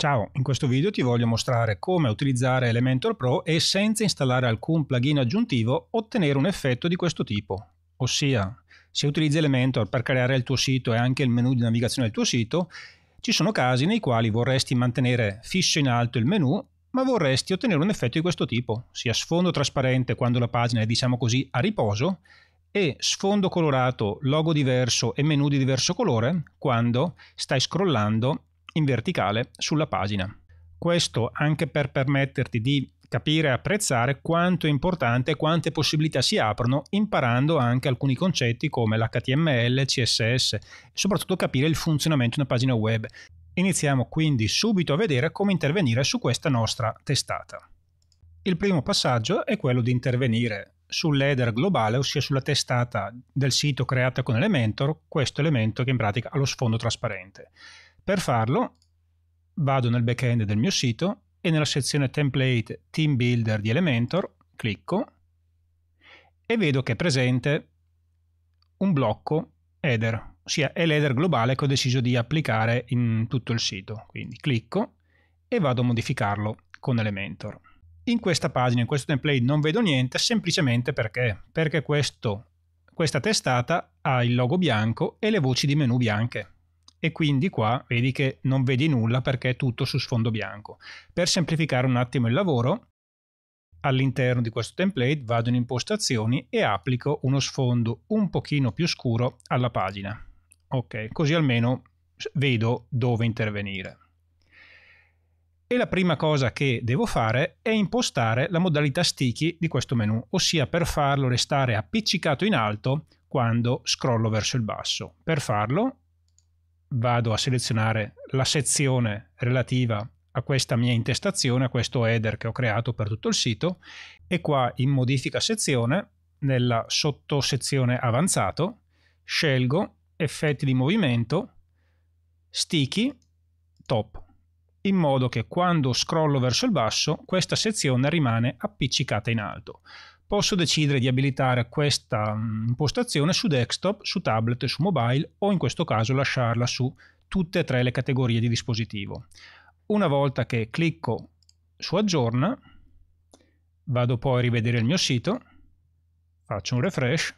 Ciao, in questo video ti voglio mostrare come utilizzare Elementor Pro e senza installare alcun plugin aggiuntivo ottenere un effetto di questo tipo. Ossia, se utilizzi Elementor per creare il tuo sito e anche il menu di navigazione del tuo sito, ci sono casi nei quali vorresti mantenere fisso in alto il menu ma vorresti ottenere un effetto di questo tipo, sia sfondo trasparente quando la pagina è diciamo così a riposo e sfondo colorato, logo diverso e menu di diverso colore quando stai scrollando in verticale sulla pagina. Questo anche per permetterti di capire e apprezzare quanto è importante e quante possibilità si aprono imparando anche alcuni concetti come l'HTML, CSS e soprattutto capire il funzionamento di una pagina web. Iniziamo quindi subito a vedere come intervenire su questa nostra testata. Il primo passaggio è quello di intervenire sull'header globale, ossia sulla testata del sito creata con Elementor, questo elemento che in pratica ha lo sfondo trasparente. Per farlo vado nel backend del mio sito e nella sezione template Team Builder di Elementor clicco e vedo che è presente un blocco header, ossia è l'header globale che ho deciso di applicare in tutto il sito. Quindi clicco e vado a modificarlo con Elementor. In questa pagina, in questo template non vedo niente semplicemente perché, perché questo, questa testata ha il logo bianco e le voci di menu bianche e quindi qua vedi che non vedi nulla perché è tutto su sfondo bianco. Per semplificare un attimo il lavoro, all'interno di questo template vado in impostazioni e applico uno sfondo un pochino più scuro alla pagina. Ok, così almeno vedo dove intervenire. E la prima cosa che devo fare è impostare la modalità sticky di questo menu, ossia per farlo restare appiccicato in alto quando scrollo verso il basso. Per farlo vado a selezionare la sezione relativa a questa mia intestazione, a questo header che ho creato per tutto il sito e qua in modifica sezione, nella sottosezione avanzato, scelgo effetti di movimento, sticky, top, in modo che quando scrollo verso il basso questa sezione rimane appiccicata in alto posso decidere di abilitare questa mm, impostazione su desktop, su tablet su mobile o in questo caso lasciarla su tutte e tre le categorie di dispositivo. Una volta che clicco su aggiorna, vado poi a rivedere il mio sito, faccio un refresh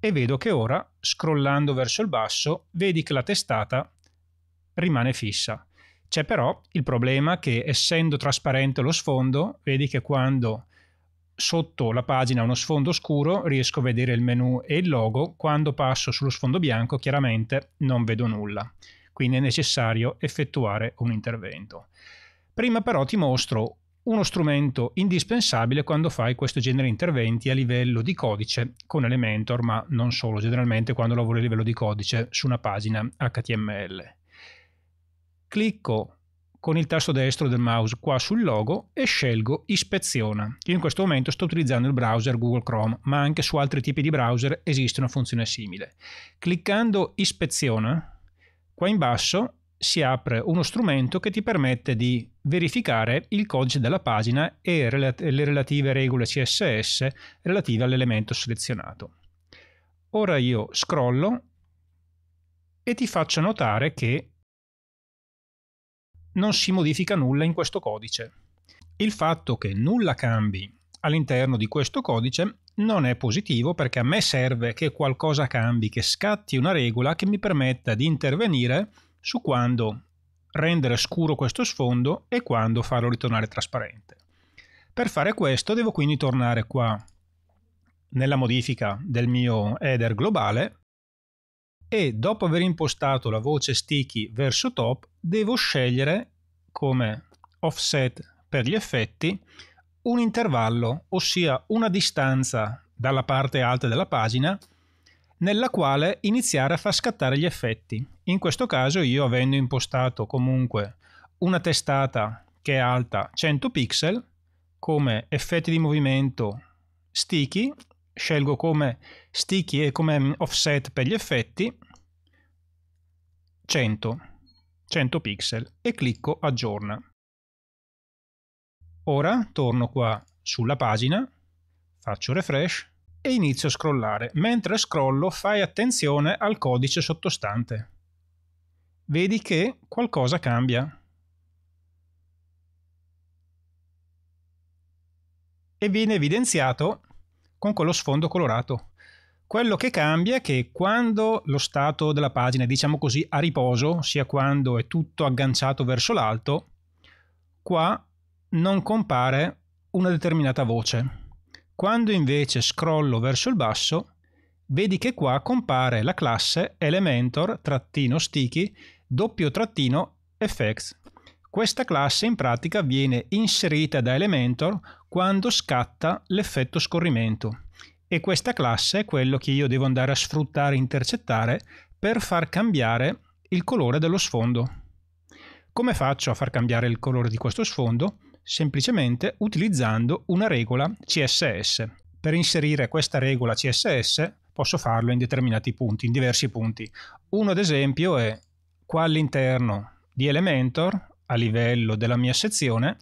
e vedo che ora, scrollando verso il basso, vedi che la testata rimane fissa. C'è però il problema che essendo trasparente lo sfondo, vedi che quando sotto la pagina uno sfondo scuro riesco a vedere il menu e il logo, quando passo sullo sfondo bianco chiaramente non vedo nulla, quindi è necessario effettuare un intervento. Prima però ti mostro uno strumento indispensabile quando fai questo genere di interventi a livello di codice con Elementor, ma non solo, generalmente quando lavori a livello di codice su una pagina HTML. Clicco con il tasto destro del mouse qua sul logo e scelgo ispeziona. Io in questo momento sto utilizzando il browser Google Chrome, ma anche su altri tipi di browser esiste una funzione simile. Cliccando ispeziona, qua in basso si apre uno strumento che ti permette di verificare il codice della pagina e le relative regole CSS relative all'elemento selezionato. Ora io scrollo e ti faccio notare che non si modifica nulla in questo codice. Il fatto che nulla cambi all'interno di questo codice non è positivo perché a me serve che qualcosa cambi, che scatti una regola che mi permetta di intervenire su quando rendere scuro questo sfondo e quando farlo ritornare trasparente. Per fare questo devo quindi tornare qua nella modifica del mio header globale e dopo aver impostato la voce sticky verso top devo scegliere come offset per gli effetti un intervallo, ossia una distanza dalla parte alta della pagina nella quale iniziare a far scattare gli effetti. In questo caso io avendo impostato comunque una testata che è alta 100 pixel come effetti di movimento sticky scelgo come sticky e come offset per gli effetti 100, 100 pixel e clicco aggiorna. Ora torno qua sulla pagina, faccio refresh e inizio a scrollare. Mentre scrollo fai attenzione al codice sottostante. Vedi che qualcosa cambia. E viene evidenziato con quello sfondo colorato. Quello che cambia è che quando lo stato della pagina è diciamo così a riposo, sia quando è tutto agganciato verso l'alto, qua non compare una determinata voce. Quando invece scrollo verso il basso, vedi che qua compare la classe elementor-sticky doppio trattino effects. Questa classe in pratica viene inserita da Elementor quando scatta l'effetto scorrimento e questa classe è quello che io devo andare a sfruttare e intercettare per far cambiare il colore dello sfondo. Come faccio a far cambiare il colore di questo sfondo? Semplicemente utilizzando una regola CSS. Per inserire questa regola CSS posso farlo in determinati punti, in diversi punti. Uno ad esempio è qua all'interno di Elementor, a livello della mia sezione,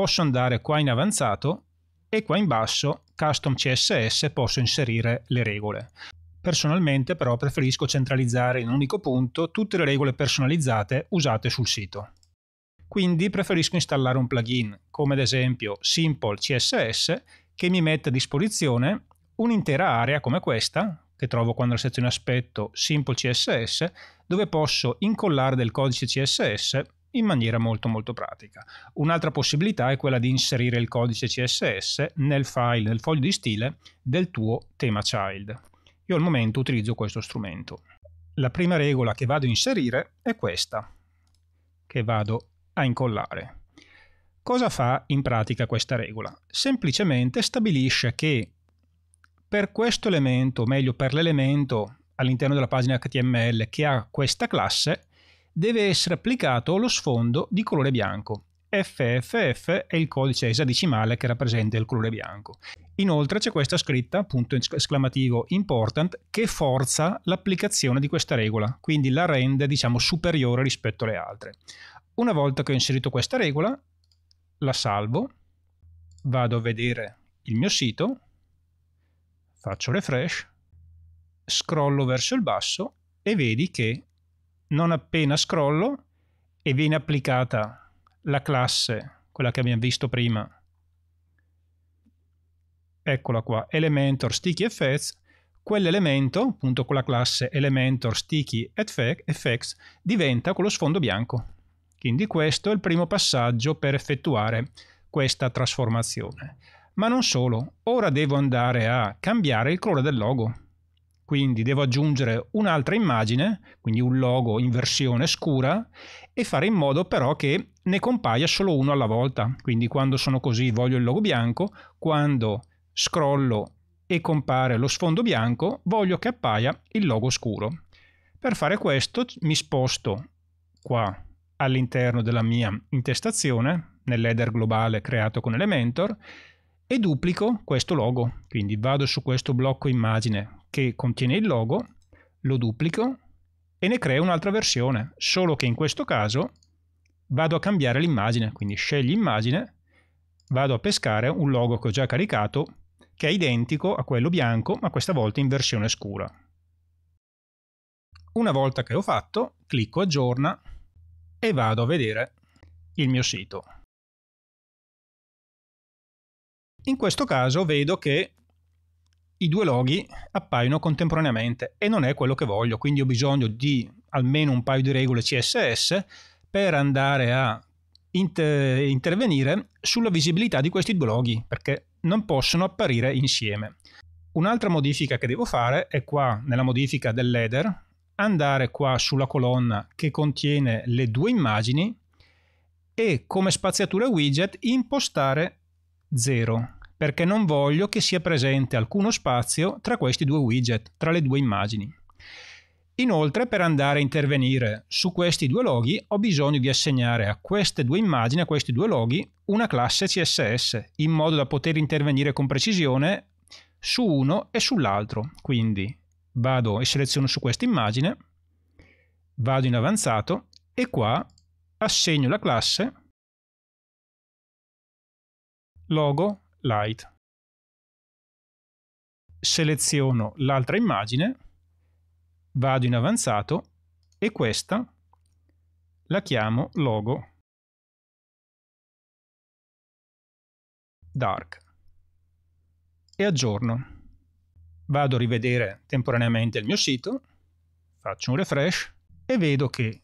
posso andare qua in avanzato e qua in basso custom CSS posso inserire le regole. Personalmente però preferisco centralizzare in un unico punto tutte le regole personalizzate usate sul sito. Quindi preferisco installare un plugin, come ad esempio Simple CSS, che mi mette a disposizione un'intera area come questa, che trovo quando la sezione aspetto Simple CSS, dove posso incollare del codice CSS in maniera molto molto pratica. Un'altra possibilità è quella di inserire il codice CSS nel file, nel foglio di stile del tuo tema child. Io al momento utilizzo questo strumento. La prima regola che vado a inserire è questa, che vado a incollare. Cosa fa in pratica questa regola? Semplicemente stabilisce che per questo elemento, o meglio per l'elemento all'interno della pagina HTML che ha questa classe, deve essere applicato lo sfondo di colore bianco. FFF è il codice esadecimale che rappresenta il colore bianco. Inoltre c'è questa scritta, punto esclamativo important, che forza l'applicazione di questa regola, quindi la rende diciamo superiore rispetto alle altre. Una volta che ho inserito questa regola, la salvo, vado a vedere il mio sito, faccio refresh, scrollo verso il basso e vedi che non appena scrollo e viene applicata la classe, quella che abbiamo visto prima, eccola qua, Elementor Sticky Effects, quell'elemento, appunto con la classe Elementor Sticky Effects, diventa quello sfondo bianco. Quindi questo è il primo passaggio per effettuare questa trasformazione. Ma non solo, ora devo andare a cambiare il colore del logo. Quindi devo aggiungere un'altra immagine, quindi un logo in versione scura, e fare in modo però che ne compaia solo uno alla volta. Quindi quando sono così voglio il logo bianco, quando scrollo e compare lo sfondo bianco, voglio che appaia il logo scuro. Per fare questo mi sposto qua all'interno della mia intestazione, nell'header globale creato con Elementor, e duplico questo logo. Quindi vado su questo blocco immagine, che contiene il logo, lo duplico e ne creo un'altra versione, solo che in questo caso vado a cambiare l'immagine, quindi scegli immagine, vado a pescare un logo che ho già caricato che è identico a quello bianco ma questa volta in versione scura. Una volta che ho fatto, clicco aggiorna e vado a vedere il mio sito. In questo caso vedo che i due loghi appaiono contemporaneamente e non è quello che voglio, quindi ho bisogno di almeno un paio di regole CSS per andare a inter- intervenire sulla visibilità di questi due loghi, perché non possono apparire insieme. Un'altra modifica che devo fare è qua nella modifica del header, andare qua sulla colonna che contiene le due immagini e come spaziatura widget impostare 0 perché non voglio che sia presente alcuno spazio tra questi due widget, tra le due immagini. Inoltre per andare a intervenire su questi due loghi ho bisogno di assegnare a queste due immagini, a questi due loghi, una classe CSS in modo da poter intervenire con precisione su uno e sull'altro. Quindi vado e seleziono su questa immagine, vado in avanzato e qua assegno la classe logo Light. Seleziono l'altra immagine, vado in avanzato e questa la chiamo logo dark e aggiorno. Vado a rivedere temporaneamente il mio sito, faccio un refresh e vedo che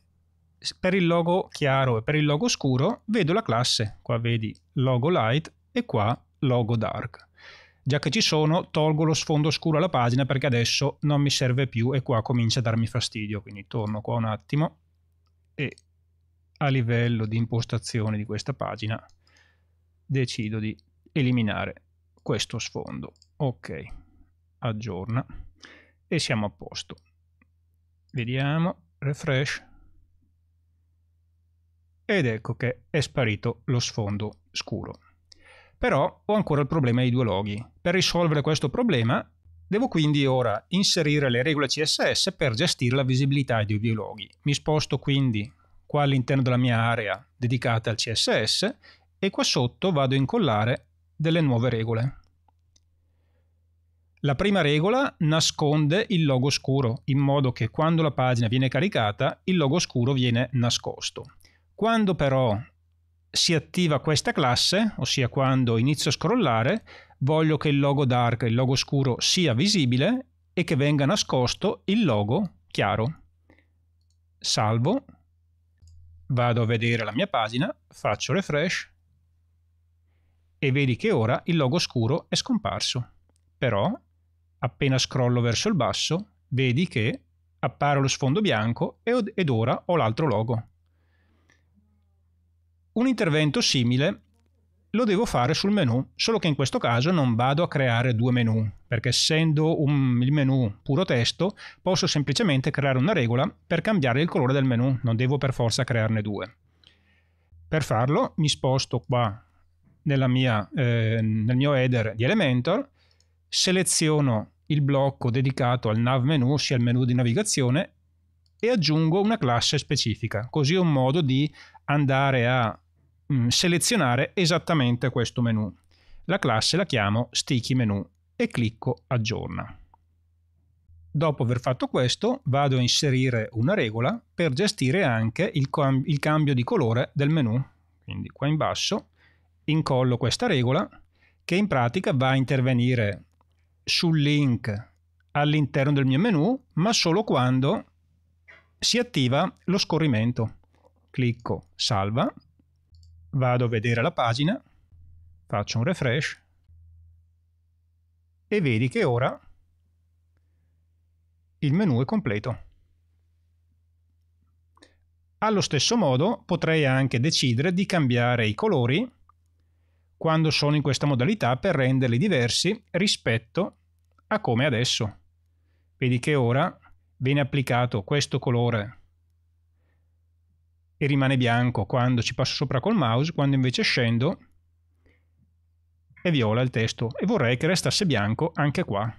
per il logo chiaro e per il logo scuro vedo la classe. Qua vedi logo light e qua logo dark. Già che ci sono, tolgo lo sfondo scuro alla pagina perché adesso non mi serve più e qua comincia a darmi fastidio, quindi torno qua un attimo e a livello di impostazione di questa pagina decido di eliminare questo sfondo. Ok, aggiorna e siamo a posto. Vediamo, refresh. Ed ecco che è sparito lo sfondo scuro. Però ho ancora il problema dei due loghi. Per risolvere questo problema Devo quindi ora inserire le regole CSS per gestire la visibilità dei due loghi. Mi sposto quindi qua all'interno della mia area dedicata al CSS e qua sotto vado a incollare delle nuove regole. La prima regola nasconde il logo scuro, in modo che quando la pagina viene caricata il logo scuro viene nascosto. Quando però si attiva questa classe, ossia quando inizio a scrollare, voglio che il logo dark, il logo scuro sia visibile e che venga nascosto il logo chiaro. Salvo, vado a vedere la mia pagina, faccio refresh e vedi che ora il logo scuro è scomparso. Però, appena scrollo verso il basso, vedi che appare lo sfondo bianco ed ora ho l'altro logo. Un intervento simile lo devo fare sul menu, solo che in questo caso non vado a creare due menu, perché essendo un, il menu puro testo posso semplicemente creare una regola per cambiare il colore del menu, non devo per forza crearne due. Per farlo mi sposto qua mia, eh, nel mio header di Elementor, seleziono il blocco dedicato al nav menu, ossia il menu di navigazione, e aggiungo una classe specifica, così ho un modo di andare a Mm, selezionare esattamente questo menu. La classe la chiamo sticky menu e clicco aggiorna. Dopo aver fatto questo vado a inserire una regola per gestire anche il, il cambio di colore del menu. Quindi qua in basso incollo questa regola che in pratica va a intervenire sul link all'interno del mio menu ma solo quando si attiva lo scorrimento. Clicco salva vado a vedere la pagina, faccio un refresh e vedi che ora il menu è completo. Allo stesso modo potrei anche decidere di cambiare i colori quando sono in questa modalità per renderli diversi rispetto a come adesso. Vedi che ora viene applicato questo colore e rimane bianco quando ci passo sopra col mouse, quando invece scendo è viola il testo e vorrei che restasse bianco anche qua.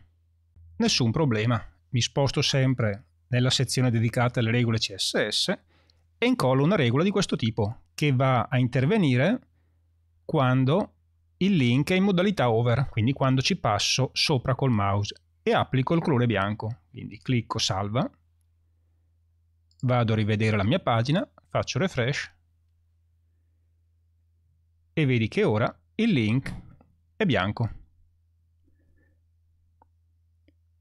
Nessun problema, mi sposto sempre nella sezione dedicata alle regole CSS e incollo una regola di questo tipo che va a intervenire quando il link è in modalità over, quindi quando ci passo sopra col mouse e applico il colore bianco. Quindi clicco salva, vado a rivedere la mia pagina faccio refresh e vedi che ora il link è bianco.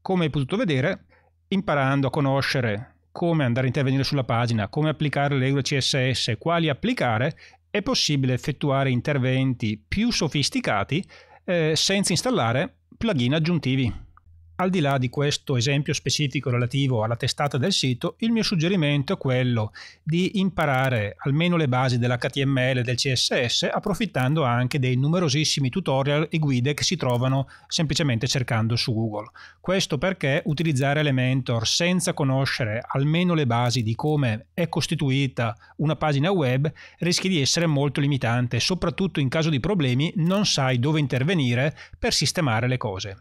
Come hai potuto vedere, imparando a conoscere come andare a intervenire sulla pagina, come applicare le regole CSS, quali applicare, è possibile effettuare interventi più sofisticati eh, senza installare plugin aggiuntivi. Al di là di questo esempio specifico relativo alla testata del sito, il mio suggerimento è quello di imparare almeno le basi dell'HTML e del CSS approfittando anche dei numerosissimi tutorial e guide che si trovano semplicemente cercando su Google. Questo perché utilizzare Elementor senza conoscere almeno le basi di come è costituita una pagina web rischi di essere molto limitante, soprattutto in caso di problemi non sai dove intervenire per sistemare le cose.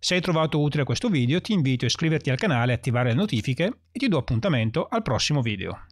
Se hai trovato utile questo video ti invito a iscriverti al canale, attivare le notifiche e ti do appuntamento al prossimo video.